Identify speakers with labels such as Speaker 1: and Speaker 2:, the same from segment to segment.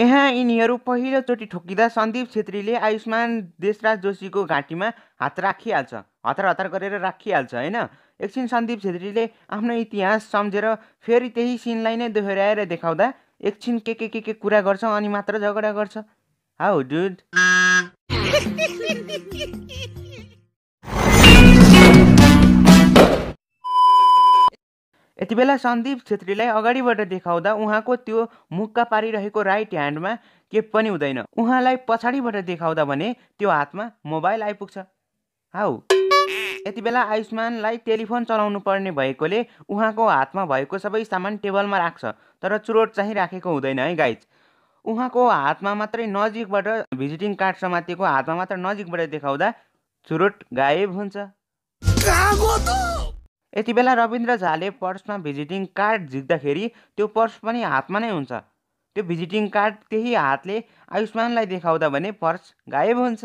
Speaker 1: यहाँ यिनीहरू पहिलोचोटि ठोकिँदा सन्दीप छेत्रीले आयुष्मान देशराज जोशीको घाँटीमा हात राखिहाल्छ हतार हतार गरेर राखिहाल्छ होइन एकछिन सन्दीप छेत्रीले आफ्नो इतिहास सम्झेर फेरि त्यही सिनलाई नै दोहोऱ्याएर देखाउँदा एकछिन के के के के कुरा गर्छ अनि मात्र झगडा गर्छ हाउ डुड बेला सन्दीप छेत्रीलाई अगाडिबाट देखाउँदा उहाँको त्यो मुक्का पारिरहेको राइट ह्यान्डमा के पनि हुँदैन उहाँलाई पछाडिबाट देखाउँदा भने त्यो हातमा मोबाइल आइपुग्छ हाउ यति बेला आयुष्मानलाई टेलिफोन चलाउनु पर्ने भएकोले उहाँको हातमा भएको सबै सामान टेबलमा राख्छ तर चुरोट चाहिँ राखेको हुँदैन है गाइज उहाँको हातमा मात्रै नजिकबाट भिजिटिङ कार्ड समातिको हातमा मात्र नजिकबाट देखाउँदा चुरोट गायब हुन्छ यति बेला रविन्द्र झाले पर्समा भिजिटिङ कार्ड झिक्दाखेरि त्यो पर्स पनि हातमा नै हुन्छ त्यो भिजिटिङ कार्ड त्यही हातले आयुष्मानलाई देखाउँदा भने पर्स गायब हुन्छ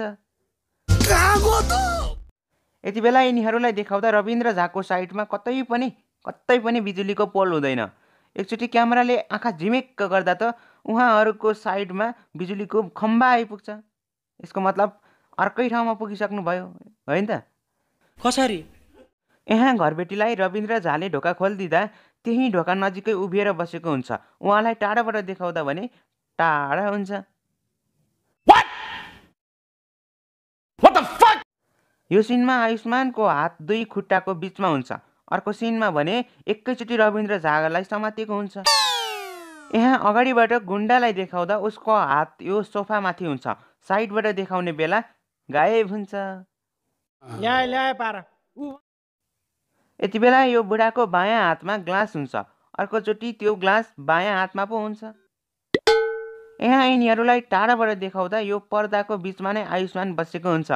Speaker 1: यति बेला यिनीहरूलाई देखाउँदा रविन्द्र झाको साइडमा कतै पनि कतै पनि बिजुलीको पोल हुँदैन एकचोटि क्यामेराले आँखा झिमेक्क गर्दा त उहाँहरूको साइडमा बिजुलीको खम्बा आइपुग्छ यसको मतलब अर्कै ठाउँमा पुगिसक्नुभयो होइन त कसरी यहाँ घरबेटीलाई रविन्द्र झाले ढोका खोलिदिँदा त्यही ढोका नजिकै उभिएर बसेको हुन्छ उहाँलाई टाढाबाट देखाउँदा भने टाढा हुन्छ यो सिनमा आयुष्मानको हात दुई खुट्टाको बिचमा हुन्छ अर्को सिनमा भने एकैचोटि रविन्द्र झालाई समातेको हुन्छ यहाँ अगाडिबाट गुन्डालाई देखाउँदा उसको हात यो सोफामाथि हुन्छ साइडबाट देखाउने बेला गायब हुन्छ ल्याए ल्याए पारा यति बेला यो बुढाको बायाँ हातमा ग्लास हुन्छ अर्कोचोटि त्यो ग्लास बायाँ हातमा पो हुन्छ यहाँ यिनीहरूलाई टाढाबाट देखाउँदा यो पर्दाको बिचमा नै आयुष्मान बसेको हुन्छ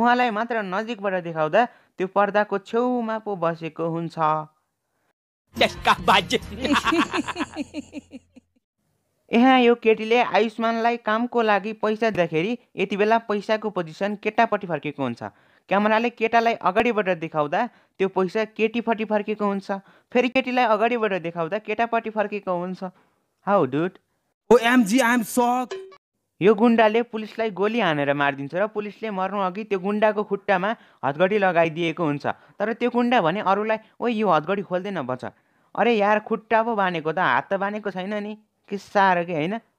Speaker 1: उहाँलाई मात्र नजिकबाट देखाउँदा त्यो पर्दाको छेउमा पो बसेको हुन्छ यहाँ यो केटीले आयुष्मानलाई कामको लागि पैसा दिँदाखेरि यति बेला पैसाको पोजिसन केटापट्टि फर्केको हुन्छ क्यामेराले केटालाई अगाडिबाट देखाउँदा त्यो पैसा केटीपट्टि फर्केको हुन्छ फेरि केटीलाई अगाडिबाट देखाउँदा केटापट्टि फर्केको हुन्छ हाउ डुट ओ एमजी आइएम सक यो गुन्डाले पुलिसलाई गोली हानेर मारिदिन्छ र पुलिसले मर्नु अघि त्यो गुन्डाको खुट्टामा हतगडी लगाइदिएको हुन्छ तर त्यो गुन्डा भने अरूलाई ओ यो हतगडी खोल्दैन बच अरे यार खुट्टा पो बाँधेको त हात त बाँधेको छैन नि que Sara ganha, né?